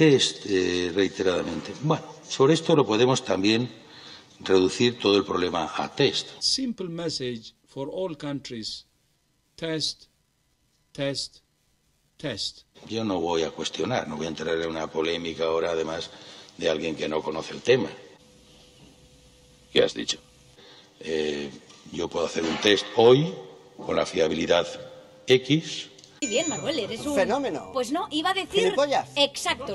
test reiteradamente. Bueno, sobre esto lo podemos también reducir todo el problema a test. Simple message for all countries. Test, test, test. Yo no voy a cuestionar, no voy a entrar en una polémica ahora además de alguien que no conoce el tema. ¿Qué has dicho? Eh, yo puedo hacer un test hoy con la fiabilidad X muy bien, Manuel, eres un... Fenómeno. Pues no, iba a decir... Exacto.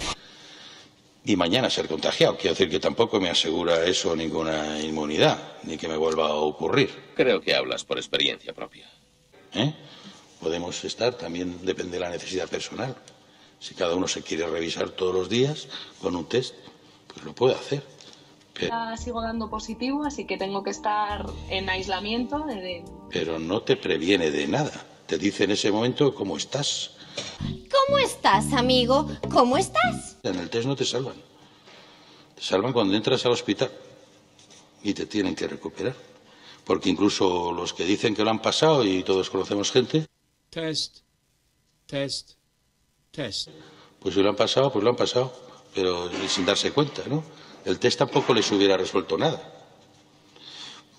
Y mañana ser contagiado. Quiero decir que tampoco me asegura eso ninguna inmunidad, ni que me vuelva a ocurrir. Creo que hablas por experiencia propia. ¿Eh? Podemos estar, también depende de la necesidad personal. Si cada uno se quiere revisar todos los días con un test, pues lo puede hacer. Pero... Sigo dando positivo, así que tengo que estar en aislamiento. Pero no te previene de nada. Te dice en ese momento cómo estás. ¿Cómo estás, amigo? ¿Cómo estás? En el test no te salvan. Te salvan cuando entras al hospital y te tienen que recuperar. Porque incluso los que dicen que lo han pasado y todos conocemos gente. Test, test, test. Pues si lo han pasado, pues lo han pasado, pero sin darse cuenta, ¿no? El test tampoco les hubiera resuelto nada.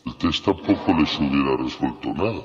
El test tampoco les hubiera resuelto nada.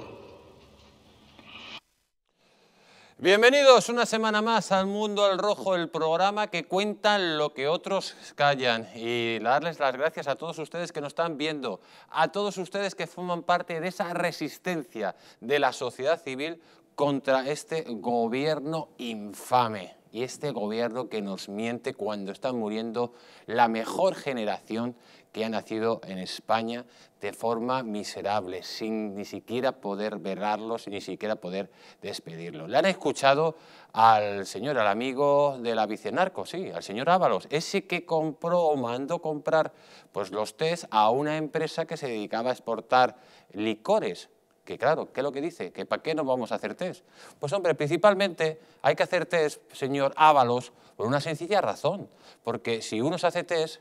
Bienvenidos una semana más al Mundo al Rojo, el programa que cuenta lo que otros callan. Y darles las gracias a todos ustedes que nos están viendo, a todos ustedes que forman parte de esa resistencia de la sociedad civil contra este gobierno infame y este gobierno que nos miente cuando está muriendo la mejor generación que ha nacido en España de forma miserable, sin ni siquiera poder velarlos, ni siquiera poder despedirlos. Le han escuchado al señor, al amigo del la vicenarco, sí, al señor Ábalos, ese que compró o mandó comprar pues, los test a una empresa que se dedicaba a exportar licores, que claro, ¿qué es lo que dice? ¿Que para qué no vamos a hacer test? Pues hombre, principalmente hay que hacer test, señor Ábalos, por una sencilla razón, porque si uno se hace test,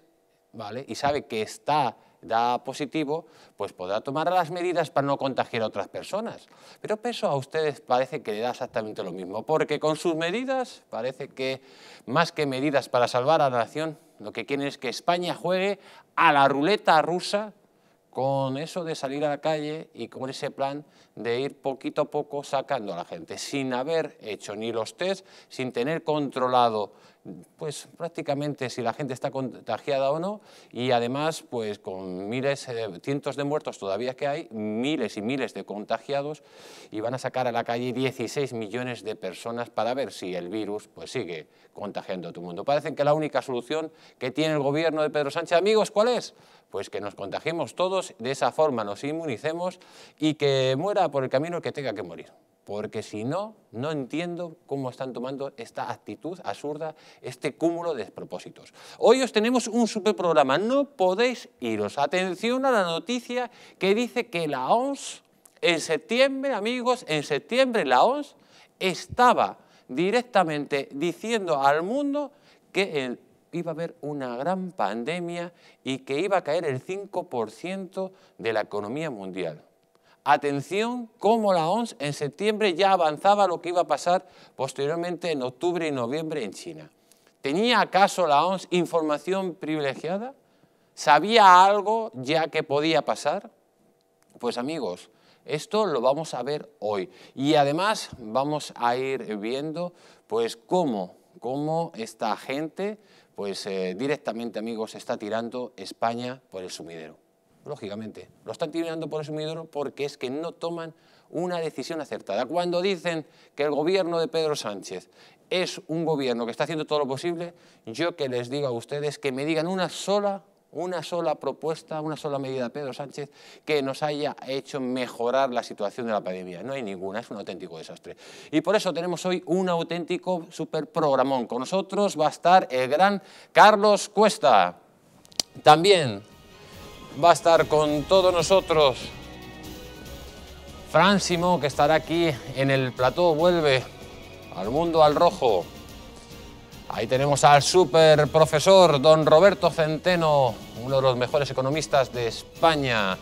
y sabe que está da positivo, pues podrá tomar las medidas para no contagiar a otras personas. Pero peso a ustedes parece que le da exactamente lo mismo, porque con sus medidas parece que más que medidas para salvar a la nación, lo que quieren es que España juegue a la ruleta rusa con eso de salir a la calle y con ese plan de ir poquito a poco sacando a la gente, sin haber hecho ni los test, sin tener controlado pues prácticamente si la gente está contagiada o no y además pues con miles, eh, cientos de muertos todavía que hay, miles y miles de contagiados y van a sacar a la calle 16 millones de personas para ver si el virus pues sigue contagiando a todo el mundo. Parece que la única solución que tiene el gobierno de Pedro Sánchez, amigos, ¿cuál es? Pues que nos contagiemos todos, de esa forma nos inmunicemos y que muera por el camino que tenga que morir. Porque si no, no entiendo cómo están tomando esta actitud absurda, este cúmulo de despropósitos. Hoy os tenemos un super programa, no podéis iros. Atención a la noticia que dice que la OMS, en septiembre, amigos, en septiembre la OMS estaba directamente diciendo al mundo que el iba a haber una gran pandemia y que iba a caer el 5% de la economía mundial. Atención cómo la OMS e en septiembre ya avanzaba lo que iba a pasar posteriormente en octubre y noviembre en China. ¿Tenía acaso la OMS e información privilegiada? ¿Sabía algo ya que podía pasar? Pues amigos, esto lo vamos a ver hoy y además vamos a ir viendo pues cómo esta gente pues eh, directamente, amigos, está tirando España por el sumidero. Lógicamente, lo están tirando por el sumidero porque es que no toman una decisión acertada. Cuando dicen que el gobierno de Pedro Sánchez es un gobierno que está haciendo todo lo posible, yo que les digo a ustedes que me digan una sola una sola propuesta, una sola medida Pedro Sánchez que nos haya hecho mejorar la situación de la pandemia. No hay ninguna, es un auténtico desastre. Y por eso tenemos hoy un auténtico superprogramón. Con nosotros va a estar el gran Carlos Cuesta. También va a estar con todos nosotros Fran que estará aquí en el plató, vuelve al mundo al rojo. Ahí tenemos al super profesor don Roberto Centeno, uno de los mejores economistas de España,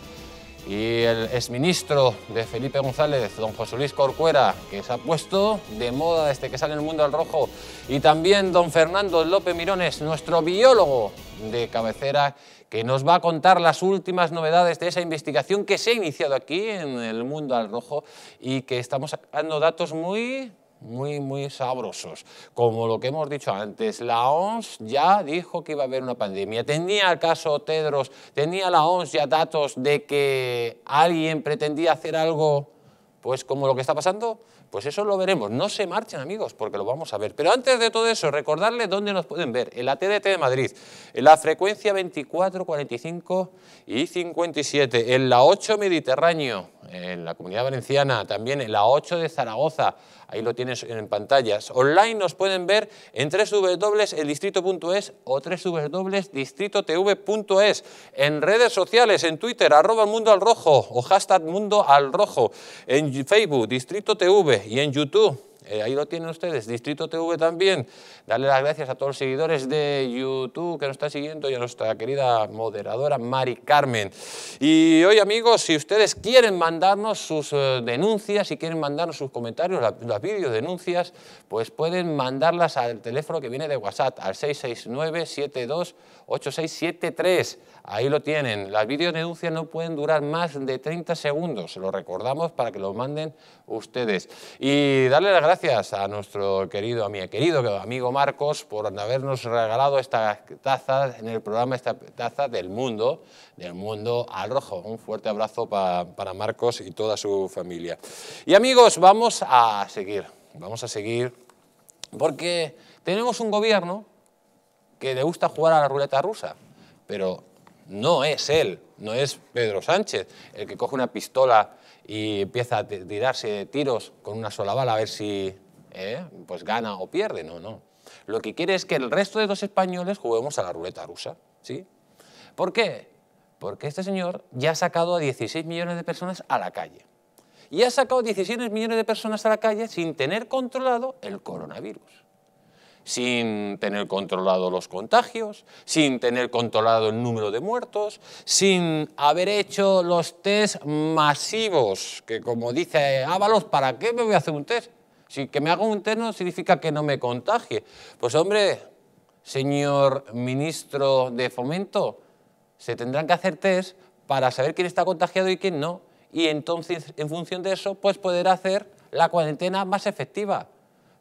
y el exministro de Felipe González, don José Luis Corcuera, que se ha puesto de moda desde que sale el mundo al rojo, y también don Fernando López Mirones, nuestro biólogo de cabecera, que nos va a contar las últimas novedades de esa investigación que se ha iniciado aquí en el mundo al rojo y que estamos sacando datos muy muy, muy sabrosos. Como lo que hemos dicho antes, la OMS ya dijo que iba a haber una pandemia. Tenía el caso Tedros, tenía la OMS ya datos de que alguien pretendía hacer algo, pues como lo que está pasando, pues eso lo veremos. No se marchen, amigos, porque lo vamos a ver. Pero antes de todo eso, recordarles dónde nos pueden ver. En la TDT de Madrid, en la frecuencia 24, 45 y 57, en la 8 Mediterráneo, en la Comunidad Valenciana, también en la 8 de Zaragoza, ahí lo tienes en pantallas. Online nos pueden ver en www.eldistrito.es o www.distritotv.es, en redes sociales, en Twitter, arroba mundo al rojo o hashtag mundo al rojo, en Facebook, Distrito TV, y en YouTube. Eh, ahí lo tienen ustedes, Distrito TV también. Darle las gracias a todos los seguidores de YouTube que nos están siguiendo y a nuestra querida moderadora Mari Carmen. Y hoy amigos, si ustedes quieren mandarnos sus eh, denuncias, si quieren mandarnos sus comentarios, las las denuncias, pues pueden mandarlas al teléfono que viene de WhatsApp, al 669 728673 Ahí lo tienen. Las videodenuncias no pueden durar más de 30 segundos. Se lo recordamos para que lo manden ustedes. Y darle las gracias a nuestro querido, a mi querido amigo Marcos por habernos regalado esta taza en el programa, esta taza del mundo, del mundo al rojo. Un fuerte abrazo para, para Marcos y toda su familia. Y amigos, vamos a seguir. Vamos a seguir porque tenemos un gobierno que le gusta jugar a la ruleta rusa, pero no es él, no es Pedro Sánchez el que coge una pistola y empieza a tirarse tiros con una sola bala a ver si eh, pues gana o pierde. No, no. Lo que quiere es que el resto de los españoles juguemos a la ruleta rusa. ¿sí? ¿Por qué? Porque este señor ya ha sacado a 16 millones de personas a la calle. Y ha sacado 16 millones de personas a la calle sin tener controlado el coronavirus sin tener controlado los contagios, sin tener controlado el número de muertos, sin haber hecho los tests masivos, que como dice Ábalos, ¿para qué me voy a hacer un test? Si que me hago un test no significa que no me contagie. Pues hombre, señor ministro de Fomento, se tendrán que hacer tests para saber quién está contagiado y quién no. Y entonces, en función de eso, pues poder hacer la cuarentena más efectiva.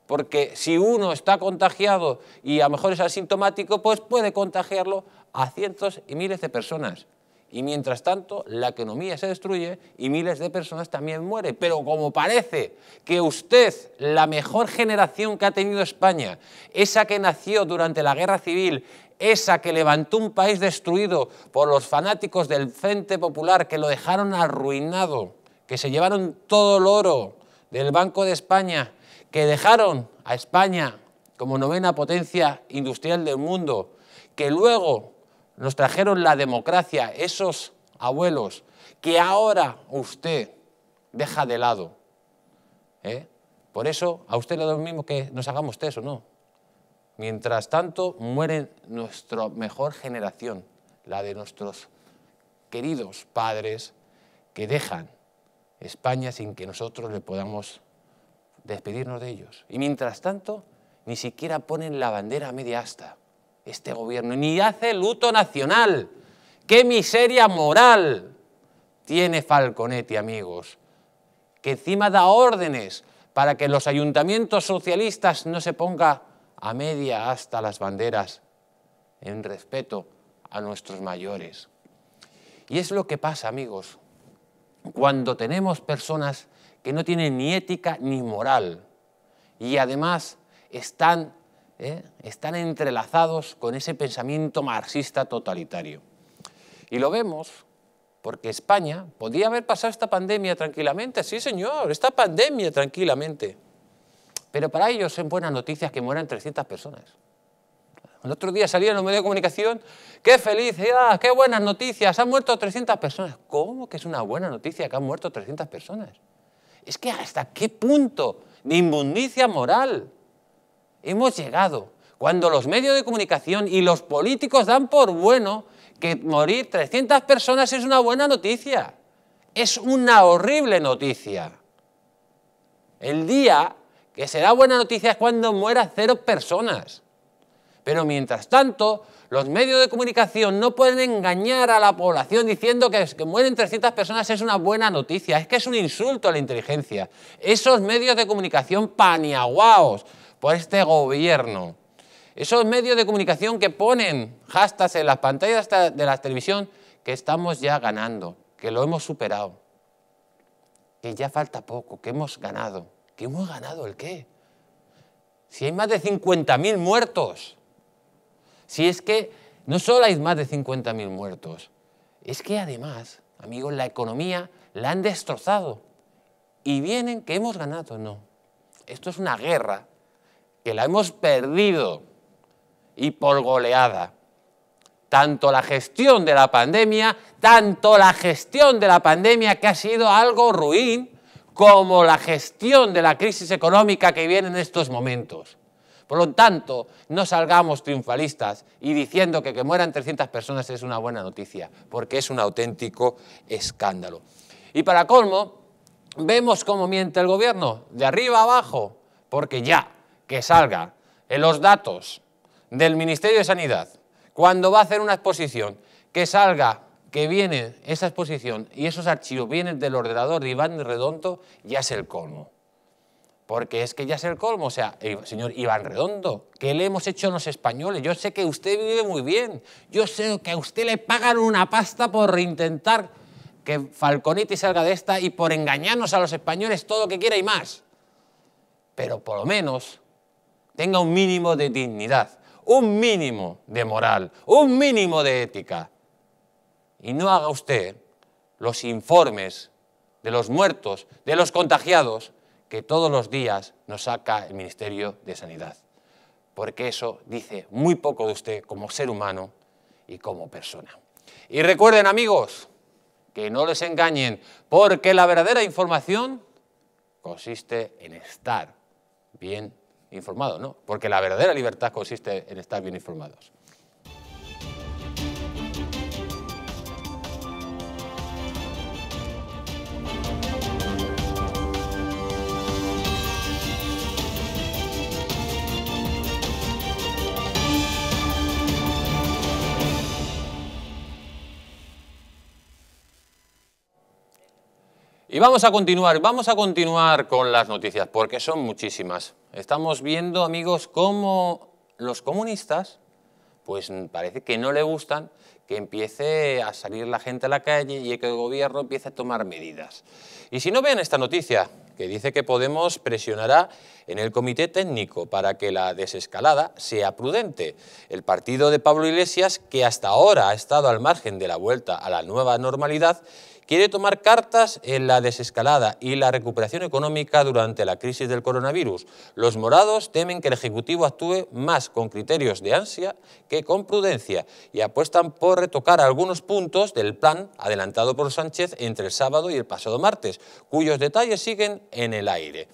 Porque si uno está contagiado y a lo mejor es asintomático, pues puede contagiarlo a cientos y miles de personas. Y mientras tanto, la economía se destruye y miles de personas también mueren. Pero como parece que usted, la mejor generación que ha tenido España, esa que nació durante la guerra civil, esa que levantó un país destruido por los fanáticos del Frente Popular, que lo dejaron arruinado, que se llevaron todo el oro del Banco de España, que dejaron a España como novena potencia industrial del mundo, que luego nos trajeron la democracia, esos abuelos, que ahora usted deja de lado. ¿eh? Por eso a usted le doy lo mismo que nos hagamos test o no. Mientras tanto, muere nuestra mejor generación, la de nuestros queridos padres que dejan España sin que nosotros le podamos despedirnos de ellos. Y mientras tanto, ni siquiera ponen la bandera a media asta este gobierno, ni hace luto nacional. ¡Qué miseria moral tiene Falconetti, amigos! Que encima da órdenes para que los ayuntamientos socialistas no se ponga a media hasta las banderas en respeto a nuestros mayores. Y es lo que pasa, amigos, cuando tenemos personas que no tienen ni ética ni moral. Y además están, ¿eh? están entrelazados con ese pensamiento marxista totalitario. Y lo vemos porque España podía haber pasado esta pandemia tranquilamente, sí señor, esta pandemia tranquilamente. Pero para ellos son buenas noticias que mueran 300 personas. El otro día salía en los medios de comunicación, ¡qué felicidad! ¡Qué buenas noticias! Han muerto 300 personas. ¿Cómo que es una buena noticia que han muerto 300 personas? Es que hasta qué punto de inmundicia moral hemos llegado cuando los medios de comunicación y los políticos dan por bueno que morir 300 personas es una buena noticia. Es una horrible noticia. El día que será buena noticia es cuando mueran cero personas. Pero mientras tanto, los medios de comunicación no pueden engañar a la población diciendo que, que mueren 300 personas es una buena noticia, es que es un insulto a la inteligencia. Esos medios de comunicación paniaguaos por este gobierno. Esos medios de comunicación que ponen hashtags en las pantallas de la televisión que estamos ya ganando, que lo hemos superado, que ya falta poco, que hemos ganado. ¿Que hemos ganado el qué? Si hay más de 50.000 muertos, si es que no solo hay más de 50.000 muertos, es que además, amigos, la economía la han destrozado. Y vienen que hemos ganado, no. Esto es una guerra que la hemos perdido y por goleada. Tanto la gestión de la pandemia, tanto la gestión de la pandemia que ha sido algo ruin, como la gestión de la crisis económica que viene en estos momentos. Por lo tanto, no salgamos triunfalistas y diciendo que que mueran 300 personas es una buena noticia, porque es un auténtico escándalo. Y para colmo, vemos cómo miente el gobierno, de arriba a abajo, porque ya que salga en los datos del Ministerio de Sanidad, cuando va a hacer una exposición, que salga que viene esa exposición y esos archivos vienen del ordenador de Iván Redondo, ya es el colmo. Porque es que ya es el colmo. O sea, eh, señor Iván Redondo, ¿qué le hemos hecho a los españoles? Yo sé que usted vive muy bien. Yo sé que a usted le pagan una pasta por intentar que Falconetti salga de esta y por engañarnos a los españoles todo lo que quiera y más. Pero por lo menos tenga un mínimo de dignidad, un mínimo de moral, un mínimo de ética. Y no haga usted los informes de los muertos, de los contagiados, que todos los días nos saca el Ministerio de Sanidad, porque eso dice muy poco de usted como ser humano y como persona. Y recuerden amigos, que no les engañen, porque la verdadera información consiste en estar bien informado, ¿no? Porque la verdadera libertad consiste en estar bien informados. Y vamos a continuar, vamos a continuar con las noticias, porque son muchísimas. Estamos viendo, amigos, cómo los comunistas, pues parece que no le gustan que empiece a salir la gente a la calle y que el gobierno empiece a tomar medidas. Y si no vean esta noticia, que dice que Podemos presionará en el comité técnico para que la desescalada sea prudente. El partido de Pablo Iglesias, que hasta ahora ha estado al margen de la vuelta a la nueva normalidad, quiere tomar cartas en la desescalada y la recuperación económica durante la crisis del coronavirus. Los morados temen que el Ejecutivo actúe más con criterios de ansia que con prudencia y apuestan por retocar algunos puntos del plan adelantado por Sánchez entre el sábado y el pasado martes, cuyos detalles siguen en el aire.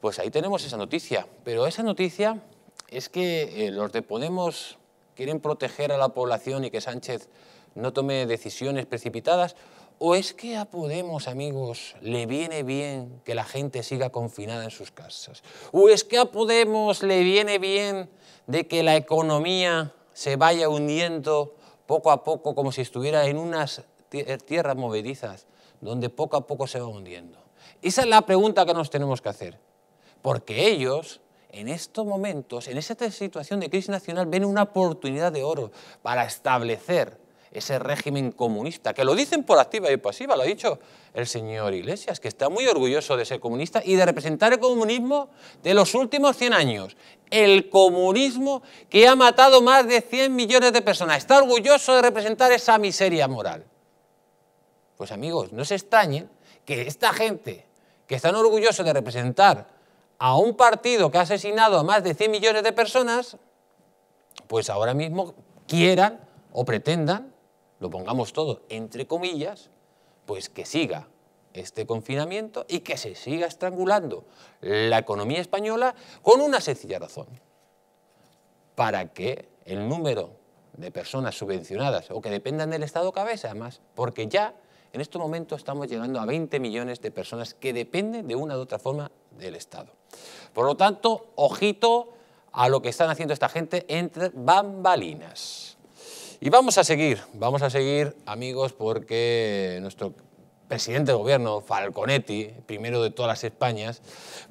Pues ahí tenemos esa noticia, pero esa noticia es que eh, los de Podemos quieren proteger a la población y que Sánchez no tome decisiones precipitadas ¿O es que a Podemos, amigos, le viene bien que la gente siga confinada en sus casas? ¿O es que a Podemos le viene bien de que la economía se vaya hundiendo poco a poco como si estuviera en unas eh, tierras movedizas, donde poco a poco se va hundiendo? Esa es la pregunta que nos tenemos que hacer. Porque ellos, en estos momentos, en esta situación de crisis nacional, ven una oportunidad de oro para establecer ese régimen comunista, que lo dicen por activa y pasiva, lo ha dicho el señor Iglesias, que está muy orgulloso de ser comunista y de representar el comunismo de los últimos 100 años. El comunismo que ha matado más de 100 millones de personas. Está orgulloso de representar esa miseria moral. Pues amigos, no se extrañen que esta gente que están orgullosos de representar a un partido que ha asesinado a más de 100 millones de personas, pues ahora mismo quieran o pretendan lo pongamos todo entre comillas, pues que siga este confinamiento y que se siga estrangulando la economía española con una sencilla razón, para que el número de personas subvencionadas o que dependan del Estado cabeza más, porque ya en este momento estamos llegando a 20 millones de personas que dependen de una u otra forma del Estado. Por lo tanto, ojito a lo que están haciendo esta gente entre bambalinas. Y vamos a seguir, vamos a seguir, amigos, porque nuestro presidente de gobierno, Falconetti, primero de todas las Españas,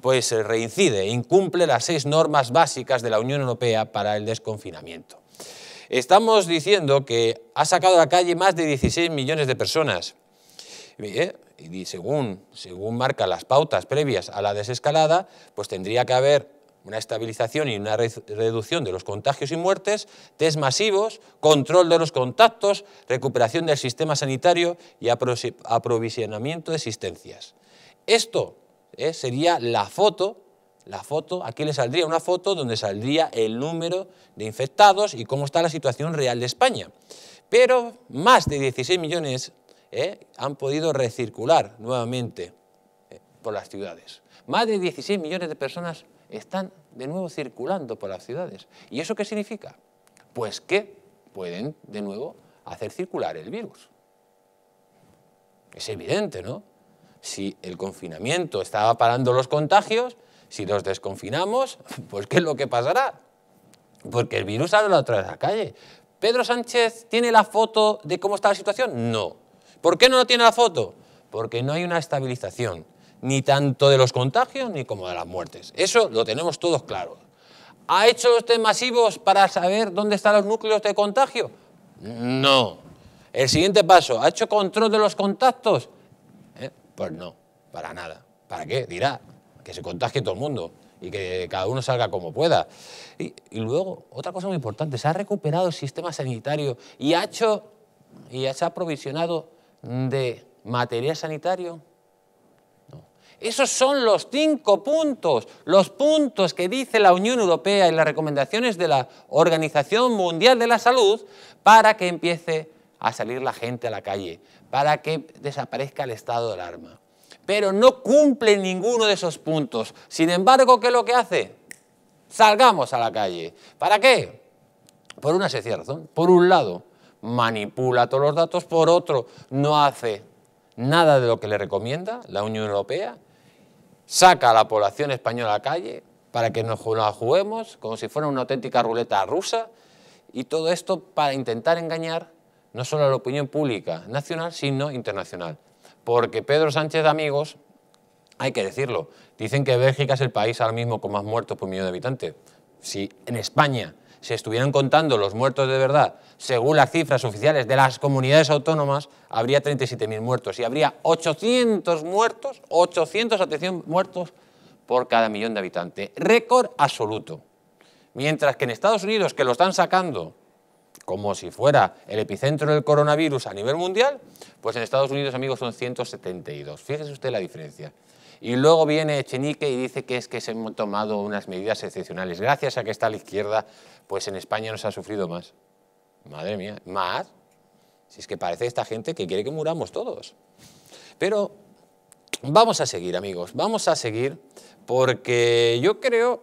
pues eh, reincide, incumple las seis normas básicas de la Unión Europea para el desconfinamiento. Estamos diciendo que ha sacado a la calle más de 16 millones de personas. Y según, según marcan las pautas previas a la desescalada, pues tendría que haber una estabilización y una reducción de los contagios y muertes, test masivos, control de los contactos, recuperación del sistema sanitario y aprovisionamiento de existencias. Esto eh, sería la foto, la foto, aquí le saldría una foto donde saldría el número de infectados y cómo está la situación real de España. Pero más de 16 millones eh, han podido recircular nuevamente eh, por las ciudades. Más de 16 millones de personas están de nuevo circulando por las ciudades. ¿Y eso qué significa? Pues que pueden de nuevo hacer circular el virus. Es evidente, ¿no? Si el confinamiento estaba parando los contagios, si los desconfinamos, pues ¿qué es lo que pasará? Porque el virus sale otra vez a la calle. ¿Pedro Sánchez tiene la foto de cómo está la situación? No. ¿Por qué no lo tiene la foto? Porque no hay una estabilización ni tanto de los contagios ni como de las muertes. Eso lo tenemos todos claro. ¿Ha hecho los test masivos para saber dónde están los núcleos de contagio? No. El siguiente paso, ¿ha hecho control de los contactos? Eh, pues no, para nada. ¿Para qué? Dirá, que se contagie todo el mundo y que cada uno salga como pueda. Y, luego, otra cosa muy importante, se ha recuperado el sistema sanitario y ha hecho y se ha provisionado de material sanitario esos son los cinco puntos, los puntos que dice la Unión Europea y las recomendaciones de la Organización Mundial de la Salud para que empiece a salir la gente a la calle, para que desaparezca el estado de alarma. Pero no cumple ninguno de esos puntos. Sin embargo, ¿qué es lo que hace? Salgamos a la calle. ¿Para qué? Por una sencilla razón. Por un lado, manipula todos los datos, por otro, no hace nada de lo que le recomienda la Unión Europea saca a la población española a la calle para que nos la juguemos como si fuera una auténtica ruleta rusa y todo esto para intentar engañar no solo a la opinión pública nacional, sino internacional. Porque Pedro Sánchez Amigos, hay que decirlo, dicen que Bélgica es el país ahora mismo con más muertos por millón de habitantes. Si en España si estuvieran contando los muertos de verdad, según las cifras oficiales de las comunidades autónomas, habría 37.000 muertos y habría 800 muertos, 800, muertos por cada millón de habitantes. Récord absoluto. Mientras que en Estados Unidos, que lo están sacando como si fuera el epicentro del coronavirus a nivel mundial, pues en Estados Unidos, amigos, son 172. Fíjese usted la diferencia. Y luego viene Echenique y dice que es que se han tomado unas medidas excepcionales. Gracias a que está a la izquierda, pues en España no se ha sufrido más. Madre mía, ¿más? Si es que parece esta gente que quiere que muramos todos. Pero vamos a seguir, amigos, vamos a seguir porque yo creo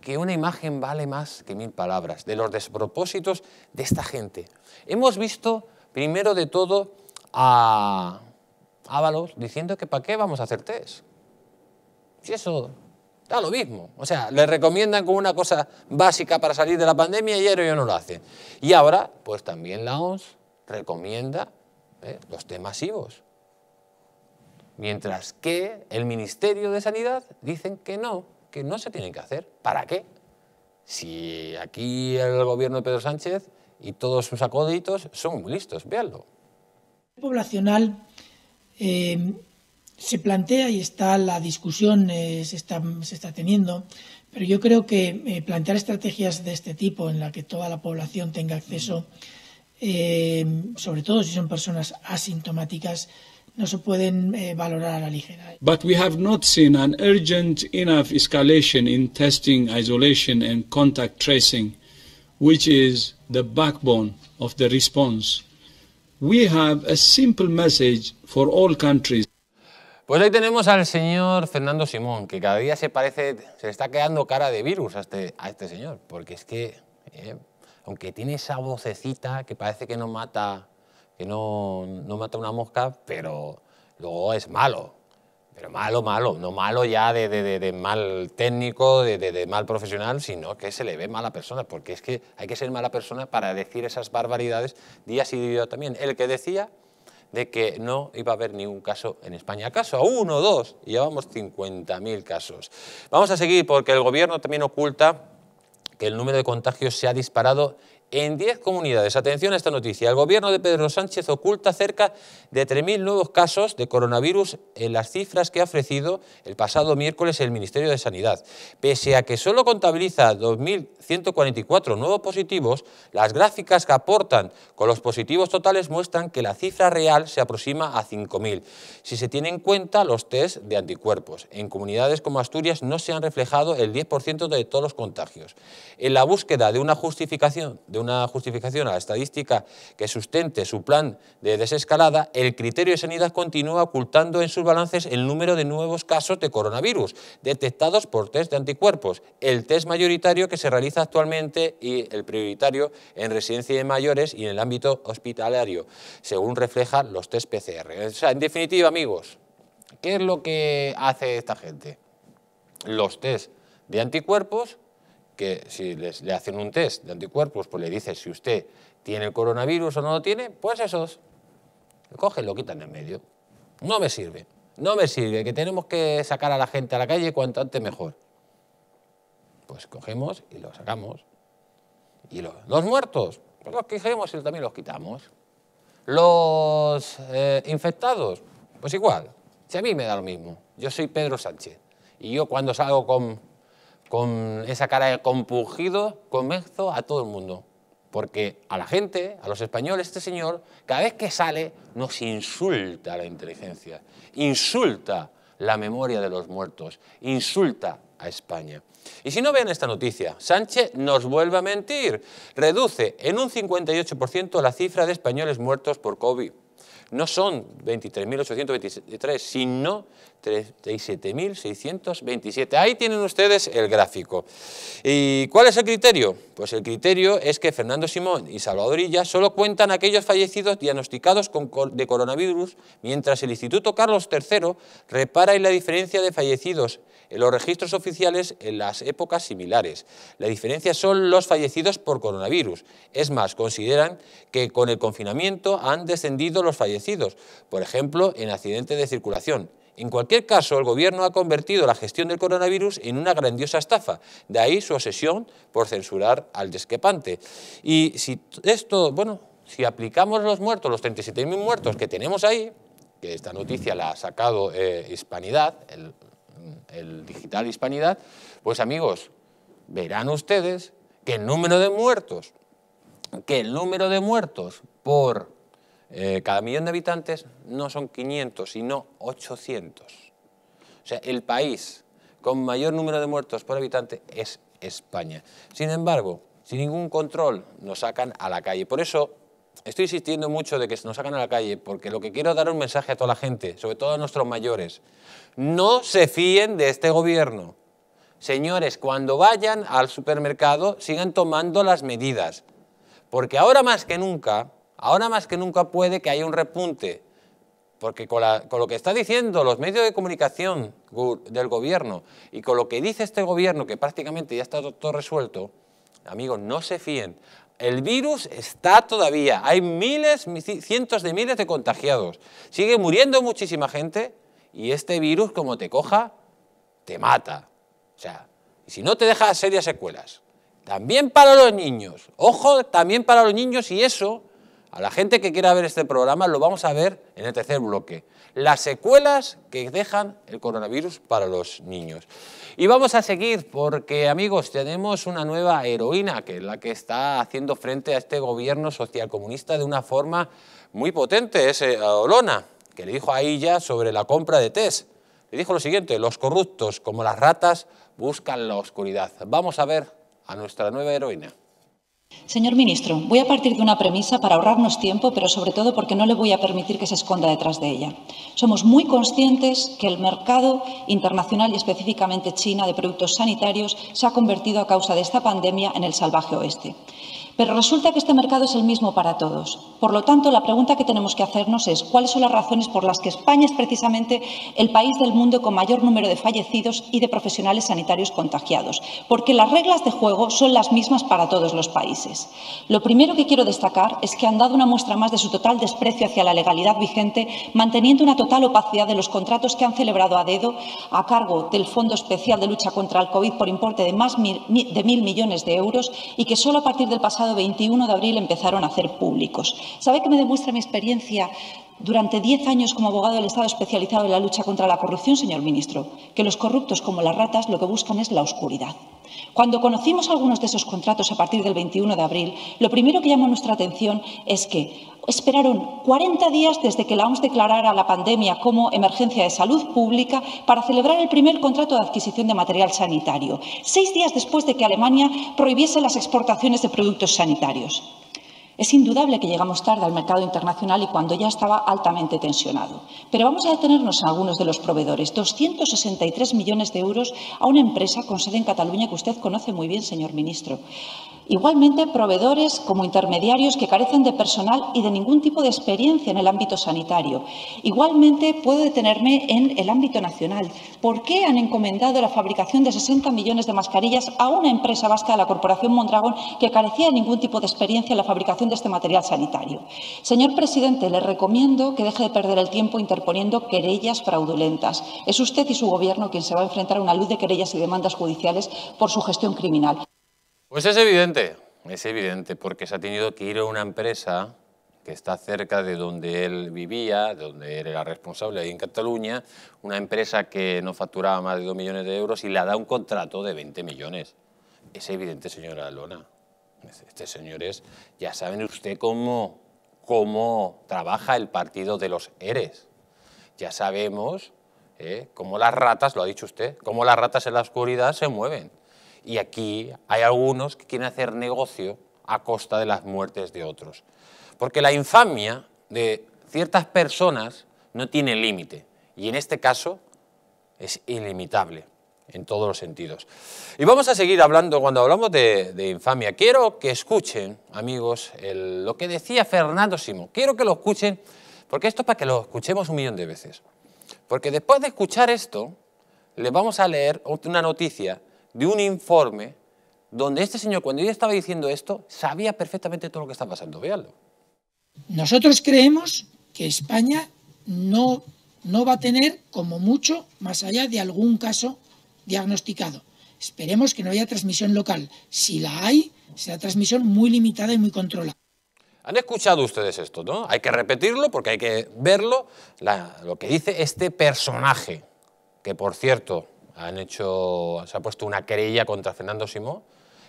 que una imagen vale más que mil palabras de los despropósitos de esta gente. Hemos visto, primero de todo, a Ábalos diciendo que para qué vamos a hacer test. Si eso da lo mismo. O sea, le recomiendan como una cosa básica para salir de la pandemia y ellos no lo hacen. Y ahora, pues también la OMS recomienda ¿eh? los test masivos. Mientras que el Ministerio de Sanidad dicen que no, que no se tienen que hacer. ¿Para qué? Si aquí el gobierno de Pedro Sánchez y todos sus acóditos son muy listos, veanlo. Poblacional eh, se plantea y está la discusión, eh, se, está, teniendo, pero yo creo que eh, plantear estrategias de este tipo en la que toda la población tenga acceso, sobre todo si son personas asintomáticas, no se pueden valorar a la ligera. But we have not seen an urgent enough escalation in testing, isolation and contact tracing, which is the backbone of the response We have a simple message for all countries. Pues ahí tenemos al señor Fernando Simón, que cada día se parece, se le está quedando cara de virus a este, este señor, porque es que, eh, aunque tiene esa vocecita que parece que no mata, que no, no mata una mosca, pero luego es malo, pero malo, malo, no malo ya de, mal técnico, de, mal profesional, sino que se le ve mala persona, porque es que hay que ser mala persona para decir esas barbaridades días y días. también. El que decía de que no iba a haber ningún caso en España. ¿Acaso a uno dos? Y llevamos 50.000 casos. Vamos a seguir porque el gobierno también oculta que el número de contagios se ha disparado en 10 comunidades. Atención a esta noticia. El gobierno de Pedro Sánchez oculta cerca de 3.000 nuevos casos de coronavirus en las cifras que ha ofrecido el pasado miércoles el Ministerio de Sanidad. Pese a que solo contabiliza 2.144 nuevos positivos, las gráficas que aportan con los positivos totales muestran que la cifra real se aproxima a 5.000, si se tienen en cuenta los test de anticuerpos. En comunidades como Asturias no se han reflejado el 10% de todos los contagios. En la búsqueda de una justificación de de una justificación a la estadística que sustente su plan de desescalada, el criterio de sanidad continúa ocultando en sus balances el número de nuevos casos de coronavirus detectados por test de anticuerpos, el test mayoritario que se realiza actualmente y el prioritario en residencia de mayores y en el ámbito hospitalario, según refleja los test PCR. en definitiva, amigos, ¿qué es lo que hace esta gente? Los test de anticuerpos que si les, le hacen un test de anticuerpos, pues le dicen si usted tiene el coronavirus o no lo tiene, pues esos. Lo cogen, lo quitan en medio. No me sirve, no me sirve, que tenemos que sacar a la gente a la calle cuanto antes mejor. Pues cogemos y lo sacamos. Y los, muertos, pues los quejemos y también los quitamos. Los eh, infectados, pues igual. Si a mí me da lo mismo, yo soy Pedro Sánchez. Y yo cuando salgo con con esa cara de compungido, convenzo a todo el mundo. Porque a la gente, a los españoles, este señor, cada vez que sale, nos insulta la inteligencia, insulta la memoria de los muertos, insulta a España. Y si no ven esta noticia, Sánchez nos vuelve a mentir. Reduce en un 58% la cifra de españoles muertos por COVID. No son 23.823, sino 37.627. Ahí tienen ustedes el gráfico. ¿Y cuál es el criterio? Pues el criterio es que Fernando Simón y Salvador Illa solo cuentan aquellos fallecidos diagnosticados con, de coronavirus, mientras el Instituto Carlos III repara la diferencia de fallecidos en los registros oficiales en las épocas similares. La diferencia son los fallecidos por coronavirus. Es más, consideran que con el confinamiento han descendido los fallecidos, por ejemplo, en accidentes de circulación. En cualquier caso, el Gobierno ha convertido la gestión del coronavirus en una grandiosa estafa, de ahí su obsesión por censurar al desquepante. Y si esto, bueno, si aplicamos los muertos, los 37.000 muertos que tenemos ahí, que esta noticia la ha sacado eh, Hispanidad, el, el digital Hispanidad, pues amigos, verán ustedes que el número de muertos, que el número de muertos por eh, cada millón de habitantes no son 500, sino 800. O sea, el país con mayor número de muertos por habitante es España. Sin embargo, sin ningún control nos sacan a la calle. Por eso estoy insistiendo mucho de que nos sacan a la calle, porque lo que quiero dar un mensaje a toda la gente, sobre todo a nuestros mayores, no se fíen de este gobierno. Señores, cuando vayan al supermercado, sigan tomando las medidas, porque ahora más que nunca Ahora más que nunca puede que haya un repunte, porque con, lo que está diciendo los medios de comunicación del gobierno y con lo que dice este gobierno, que prácticamente ya está todo resuelto, amigos, no se fíen. El virus está todavía, hay miles, cientos de miles de contagiados, sigue muriendo muchísima gente y este virus como te coja, te mata. O sea, si no te deja serias secuelas. También para los niños, ojo, también para los niños y eso a la gente que quiera ver este programa lo vamos a ver en el tercer bloque. Las secuelas que dejan el coronavirus para los niños. Y vamos a seguir porque, amigos, tenemos una nueva heroína que es la que está haciendo frente a este gobierno socialcomunista de una forma muy potente. Es eh, Olona, que le dijo a ella sobre la compra de test. Le dijo lo siguiente, los corruptos, como las ratas, buscan la oscuridad. Vamos a ver a nuestra nueva heroína. Señor ministro, voy a partir de una premisa para ahorrarnos tiempo, pero sobre todo porque no le voy a permitir que se esconda detrás de ella. Somos muy conscientes que el mercado internacional y específicamente China de productos sanitarios se ha convertido a causa de esta pandemia en el salvaje oeste. Pero resulta que este mercado es el mismo para todos. Por lo tanto, la pregunta que tenemos que hacernos es cuáles son las razones por las que España es precisamente el país del mundo con mayor número de fallecidos y de profesionales sanitarios contagiados, porque las reglas de juego son las mismas para todos los países. Lo primero que quiero destacar es que han dado una muestra más de su total desprecio hacia la legalidad vigente, manteniendo una total opacidad de los contratos que han celebrado a dedo a cargo del Fondo Especial de Lucha contra el COVID por importe de más de mil millones de euros y que solo a partir del pasado 21 de abril empezaron a hacer públicos. ¿Sabe qué me demuestra mi experiencia durante 10 años como abogado del Estado especializado en la lucha contra la corrupción, señor ministro, que los corruptos como las ratas lo que buscan es la oscuridad. Cuando conocimos algunos de esos contratos a partir del 21 de abril, lo primero que llamó nuestra atención es que Esperaron 40 días desde que la OMS declarara la pandemia como emergencia de salud pública para celebrar el primer contrato de adquisición de material sanitario, seis días después de que Alemania prohibiese las exportaciones de productos sanitarios. Es indudable que llegamos tarde al mercado internacional y cuando ya estaba altamente tensionado. Pero vamos a detenernos en algunos de los proveedores. 263 millones de euros a una empresa con sede en Cataluña que usted conoce muy bien, señor ministro. Igualmente, proveedores como intermediarios que carecen de personal y de ningún tipo de experiencia en el ámbito sanitario. Igualmente, puedo detenerme en el ámbito nacional. ¿Por qué han encomendado la fabricación de 60 millones de mascarillas a una empresa vasca de la Corporación Mondragón que carecía de ningún tipo de experiencia en la fabricación de este material sanitario? Señor presidente, le recomiendo que deje de perder el tiempo interponiendo querellas fraudulentas. Es usted y su Gobierno quien se va a enfrentar a una luz de querellas y demandas judiciales por su gestión criminal. Pues es evidente, es evidente, porque se ha tenido que ir a una empresa que está cerca de donde él vivía, de donde él era responsable, ahí en Cataluña, una empresa que no facturaba más de 2 millones de euros y le da un contrato de 20 millones. Es evidente, señora Lona. Este señor ya saben usted cómo, cómo trabaja el partido de los ERES. Ya sabemos ¿eh? cómo las ratas, lo ha dicho usted, cómo las ratas en la oscuridad se mueven. Y aquí hay algunos que quieren hacer negocio a costa de las muertes de otros. Porque la infamia de ciertas personas no tiene límite. Y en este caso es ilimitable en todos los sentidos. Y vamos a seguir hablando cuando hablamos de, infamia. Quiero que escuchen, amigos, lo que decía Fernando Simo. Quiero que lo escuchen, porque esto es para que lo escuchemos un millón de veces. Porque después de escuchar esto, les vamos a leer una noticia de un informe donde este señor, cuando yo estaba diciendo esto, sabía perfectamente todo lo que está pasando. Veanlo. Nosotros creemos que España no, no va a tener, como mucho, más allá de algún caso diagnosticado. Esperemos que no haya transmisión local. Si la hay, será transmisión muy limitada y muy controlada. Han escuchado ustedes esto, ¿no? Hay que repetirlo porque hay que verlo, lo que dice este personaje, que por cierto, hecho, se ha puesto una querella contra Fernando Simón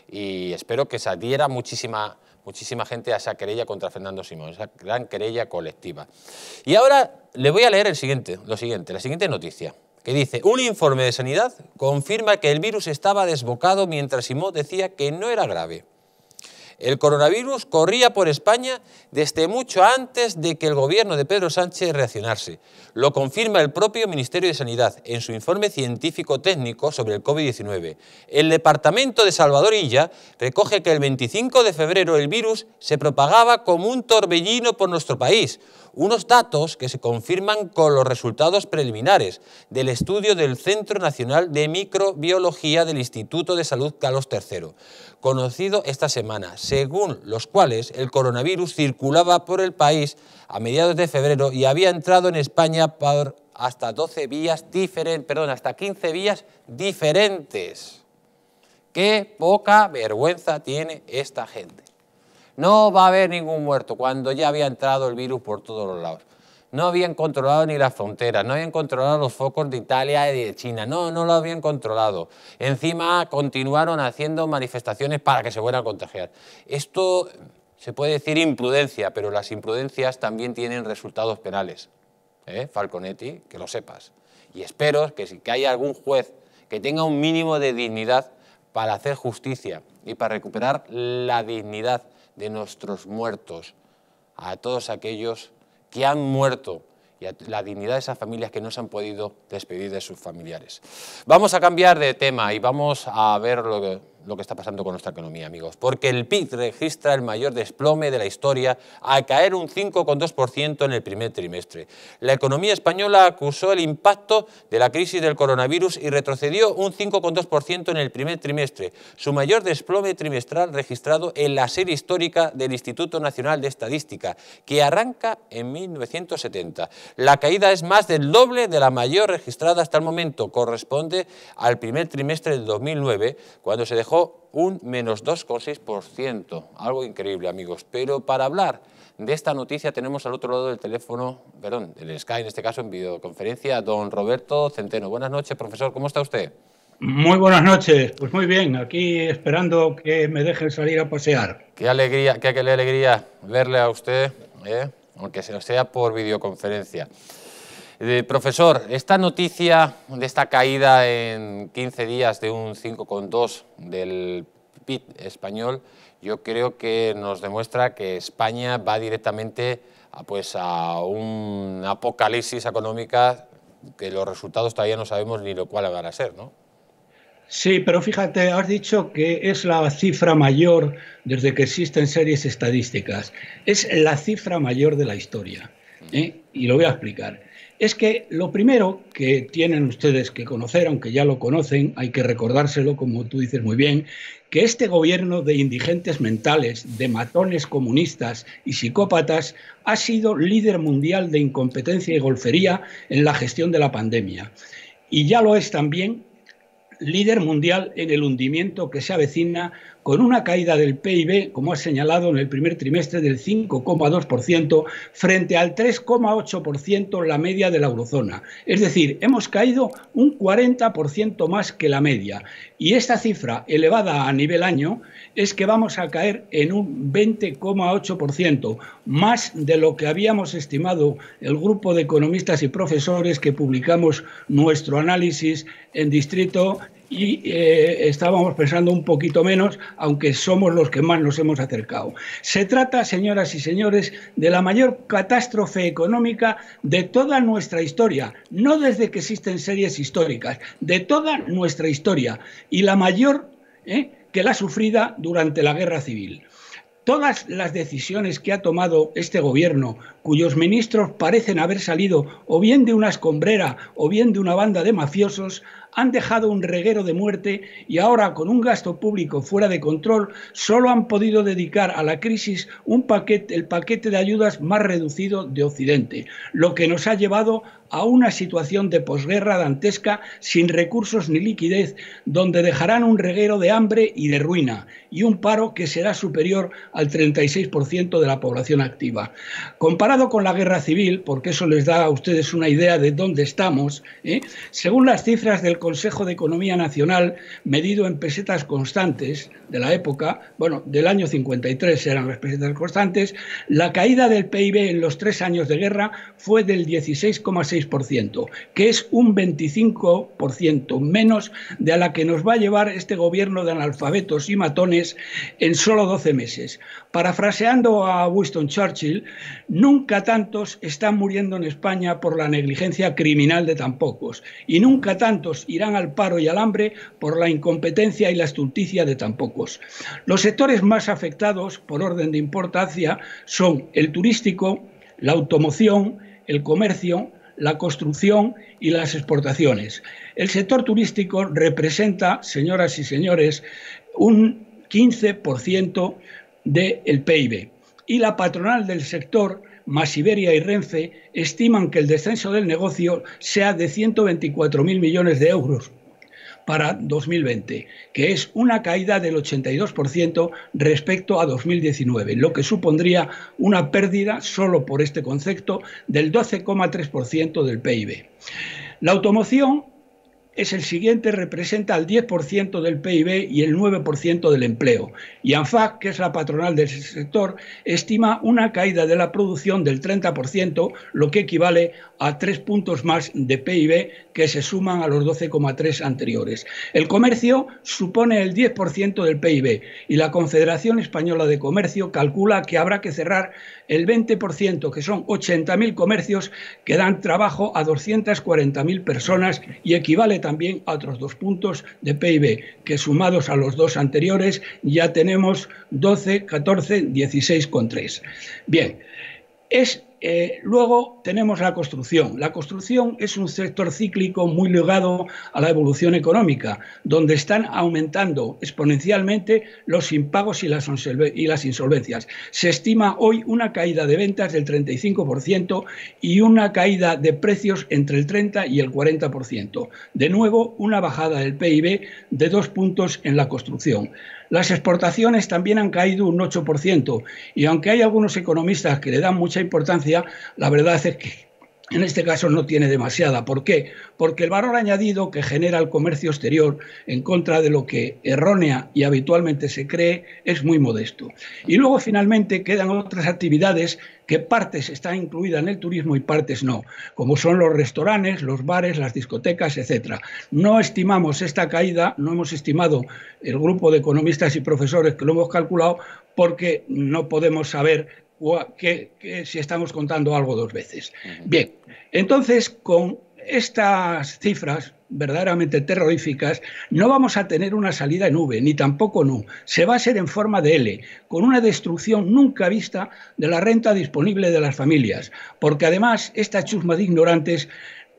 y espero que se adhiera muchísima, muchísima gente a esa querella contra Fernando Simón, esa gran querella colectiva. Y ahora le voy a leer el siguiente, lo siguiente, la siguiente noticia, que dice, un informe de sanidad confirma que el virus estaba desbocado mientras Simón decía que no era grave. El coronavirus corría por España desde mucho antes de que el gobierno de Pedro Sánchez reaccionase. Lo confirma el propio Ministerio de Sanidad en su informe científico-técnico sobre el COVID-19. El departamento de Salvador Illa recoge que el 25 de febrero el virus se propagaba como un torbellino por nuestro país, unos datos que se confirman con los resultados preliminares del estudio del Centro Nacional de Microbiología del Instituto de Salud Carlos III, conocido esta semana, según los cuales el coronavirus circulaba por el país a mediados de febrero y había entrado en España por hasta 12 vías diferentes, perdón, hasta 15 vías diferentes. Qué poca vergüenza tiene esta gente. No va a haber ningún muerto cuando ya había entrado el virus por todos los lados. No habían controlado ni las fronteras, no habían controlado los focos de Italia y de China, no, no lo habían controlado. Encima continuaron haciendo manifestaciones para que se vuelva a contagiar. Esto se puede decir imprudencia, pero las imprudencias también tienen resultados penales. ¿eh? Falconetti, que lo sepas. Y espero que si que algún juez que tenga un mínimo de dignidad para hacer justicia y para recuperar la dignidad de nuestros muertos, a todos aquellos que han muerto y a la dignidad de esas familias que no se han podido despedir de sus familiares. Vamos a cambiar de tema y vamos a ver lo que lo que está pasando con nuestra economía, amigos, porque el PIB registra el mayor desplome de la historia a caer un 5,2% en el primer trimestre. La economía española acusó el impacto de la crisis del coronavirus y retrocedió un 5,2% en el primer trimestre, su mayor desplome trimestral registrado en la serie histórica del Instituto Nacional de Estadística, que arranca en 1970. La caída es más del doble de la mayor registrada hasta el momento, corresponde al primer trimestre del 2009, cuando se dejó un menos 2,6%, algo increíble amigos. Pero para hablar de esta noticia tenemos al otro lado del teléfono, perdón, del Sky en este caso en videoconferencia, don Roberto Centeno. Buenas noches, profesor, ¿cómo está usted? Muy buenas noches, pues muy bien, aquí esperando que me dejen salir a pasear. Qué alegría, qué, alegría verle a usted, ¿eh? aunque sea por videoconferencia. Eh, profesor, esta noticia de esta caída en 15 días de un 5,2 del PIB español, yo creo que nos demuestra que España va directamente a, pues, a un apocalipsis económica que los resultados todavía no sabemos ni lo cual van a ser, ¿no? Sí, pero fíjate, has dicho que es la cifra mayor desde que existen series estadísticas. Es la cifra mayor de la historia. ¿eh? Y lo voy a explicar es que lo primero que tienen ustedes que conocer, aunque ya lo conocen, hay que recordárselo, como tú dices muy bien, que este gobierno de indigentes mentales, de matones comunistas y psicópatas ha sido líder mundial de incompetencia y golfería en la gestión de la pandemia. Y ya lo es también líder mundial en el hundimiento que se avecina con una caída del PIB, como ha señalado, en el primer trimestre del 5,2% frente al 3,8% la media de la eurozona. Es decir, hemos caído un 40% más que la media. Y esta cifra elevada a nivel año es que vamos a caer en un 20,8%, más de lo que habíamos estimado el grupo de economistas y profesores que publicamos nuestro análisis en distrito y eh, estábamos pensando un poquito menos, aunque somos los que más nos hemos acercado. Se trata, señoras y señores, de la mayor catástrofe económica de toda nuestra historia, no desde que existen series históricas, de toda nuestra historia, y la mayor eh, que la ha sufrida durante la guerra civil todas las decisiones que ha tomado este gobierno, cuyos ministros parecen haber salido o bien de una escombrera o bien de una banda de mafiosos, han dejado un reguero de muerte y ahora, con un gasto público fuera de control, solo han podido dedicar a la crisis un paquete, el paquete de ayudas más reducido de Occidente, lo que nos ha llevado a una situación de posguerra dantesca sin recursos ni liquidez, donde dejarán un reguero de hambre y de ruina y un paro que será superior al 36% de la población activa. Comparado con la guerra civil, porque eso les da a ustedes una idea de dónde estamos, ¿eh? según las cifras del Consejo de Economía Nacional, medido en pesetas constantes de la época, bueno, del año 53 eran las pesetas constantes, la caída del PIB en los tres años de guerra fue del 16,6%, que es un 25% menos de a la que nos va a llevar este gobierno de analfabetos y matones en solo 12 meses. Parafraseando a Winston Churchill, nunca tantos están muriendo en España por la negligencia criminal de tan pocos, y nunca tantos y irán al paro y al hambre por la incompetencia y la estulticia de tan pocos. Los sectores más afectados por orden de importancia son el turístico, la automoción, el comercio, la construcción y las exportaciones. El sector turístico representa, señoras y señores, un 15% del PIB y la patronal del sector Masiberia y Renfe estiman que el descenso del negocio sea de 124.000 millones de euros para 2020, que es una caída del 82% respecto a 2019, lo que supondría una pérdida solo por este concepto del 12,3% del PIB. La automoción es el siguiente, representa el 10% del PIB y el 9% del empleo. Y ANFAC, que es la patronal del sector, estima una caída de la producción del 30%, lo que equivale a tres puntos más de PIB que se suman a los 12,3 anteriores. El comercio supone el 10% del PIB y la Confederación Española de Comercio calcula que habrá que cerrar el 20%, que son 80.000 comercios que dan trabajo a 240.000 personas y equivale también a otros dos puntos de PIB, que sumados a los dos anteriores ya tenemos 12, 14, 16,3. Bien, es eh, luego tenemos la construcción. La construcción es un sector cíclico muy ligado a la evolución económica, donde están aumentando exponencialmente los impagos y las, y las insolvencias. Se estima hoy una caída de ventas del 35% y una caída de precios entre el 30 y el 40%. De nuevo, una bajada del PIB de dos puntos en la construcción. Las exportaciones también han caído un 8% y aunque hay algunos economistas que le dan mucha importancia, la verdad es que en este caso no tiene demasiada. ¿Por qué? Porque el valor añadido que genera el comercio exterior en contra de lo que errónea y habitualmente se cree es muy modesto. Y luego finalmente quedan otras actividades que partes están incluidas en el turismo y partes no, como son los restaurantes, los bares, las discotecas, etcétera. No estimamos esta caída, no hemos estimado el grupo de economistas y profesores que lo hemos calculado porque no podemos saber que, si estamos contando algo dos veces. Bien, entonces con estas cifras verdaderamente terroríficas, no vamos a tener una salida en V, ni tampoco U. Se va a ser en forma de L, con una destrucción nunca vista de la renta disponible de las familias, porque además esta chusma de ignorantes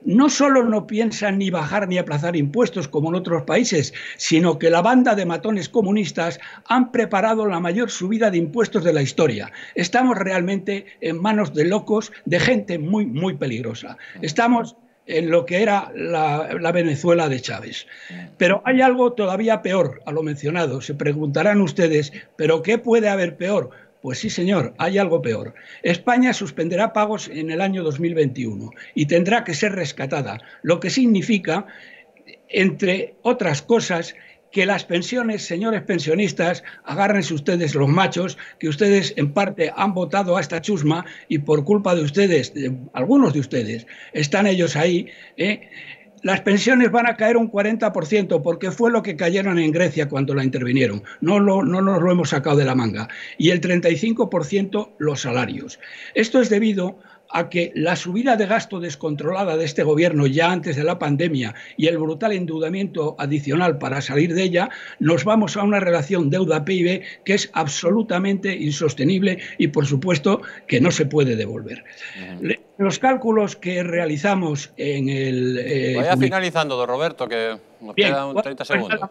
no solo no piensan ni bajar ni aplazar impuestos como en otros países, sino que la banda de matones comunistas han preparado la mayor subida de impuestos de la historia. Estamos realmente en manos de locos, de gente muy, muy peligrosa. Estamos en lo que era la, la, Venezuela de Chávez. Pero hay algo todavía peor a lo mencionado. Se preguntarán ustedes, ¿pero qué puede haber peor? Pues sí, señor, hay algo peor. España suspenderá pagos en el año 2021 y tendrá que ser rescatada, lo que significa, entre otras cosas, que las pensiones, señores pensionistas, agárrense ustedes los machos, que ustedes en parte han votado a esta chusma y por culpa de ustedes, de algunos de ustedes, están ellos ahí, ¿eh? las pensiones van a caer un 40% porque fue lo que cayeron en Grecia cuando la intervinieron. No, lo, no nos lo hemos sacado de la manga. Y el 35% los salarios. Esto es debido a que la subida de gasto descontrolada de este gobierno ya antes de la pandemia y el brutal endeudamiento adicional para salir de ella, nos vamos a una relación deuda-PIB que es absolutamente insostenible y, por supuesto, que no se puede devolver. Los cálculos que realizamos en el... Eh, Vaya finalizando, don Roberto, que... Decirle Bien, 30 segundos.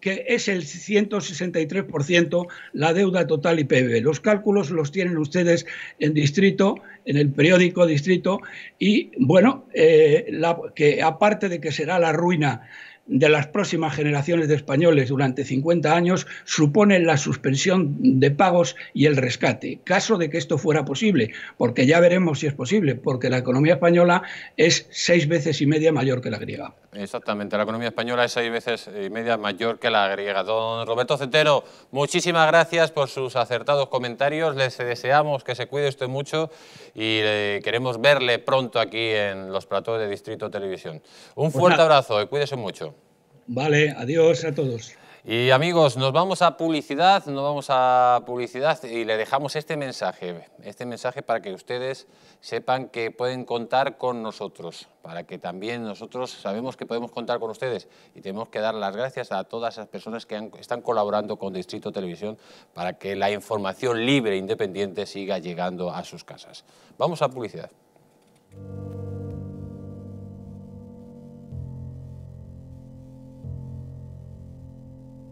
que es el 163% la deuda total IPV. Los cálculos los tienen ustedes en Distrito, en el periódico Distrito, y bueno, eh, que aparte de que será la ruina de las próximas generaciones de españoles durante 50 años supone la suspensión de pagos y el rescate, caso de que esto fuera posible, porque ya veremos si es posible, porque la economía española es seis veces y media mayor que la griega. Exactamente, la economía española es seis veces y media mayor que la griega. Don Roberto Cetero, muchísimas gracias por sus acertados comentarios, les deseamos que se cuide usted mucho y queremos verle pronto aquí en los platos de Distrito Televisión. Un pues fuerte abrazo y cuídese mucho. Vale, adiós a todos. Y amigos, nos vamos a publicidad, nos vamos a publicidad y le dejamos este mensaje, este mensaje para que ustedes sepan que pueden contar con nosotros, para que también nosotros sabemos que podemos contar con ustedes y tenemos que dar las gracias a todas esas personas que están colaborando con Distrito Televisión para que la información libre e independiente siga llegando a sus casas. Vamos a publicidad.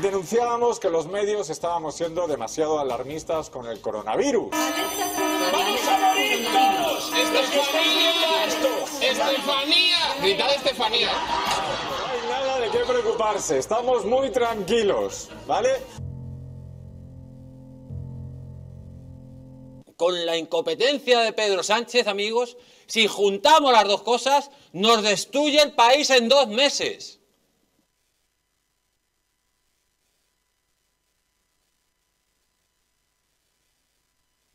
denunciábamos que los medios estábamos siendo demasiado alarmistas con el coronavirus. ¡Vamos a morir todos! ¡Estefanía! ¡Estefanía! Gritad Estefanía. No hay nada de qué preocuparse, estamos muy tranquilos, ¿vale? Con la incompetencia de Pedro Sánchez, amigos, si juntamos las dos cosas, nos destruye el país en dos meses.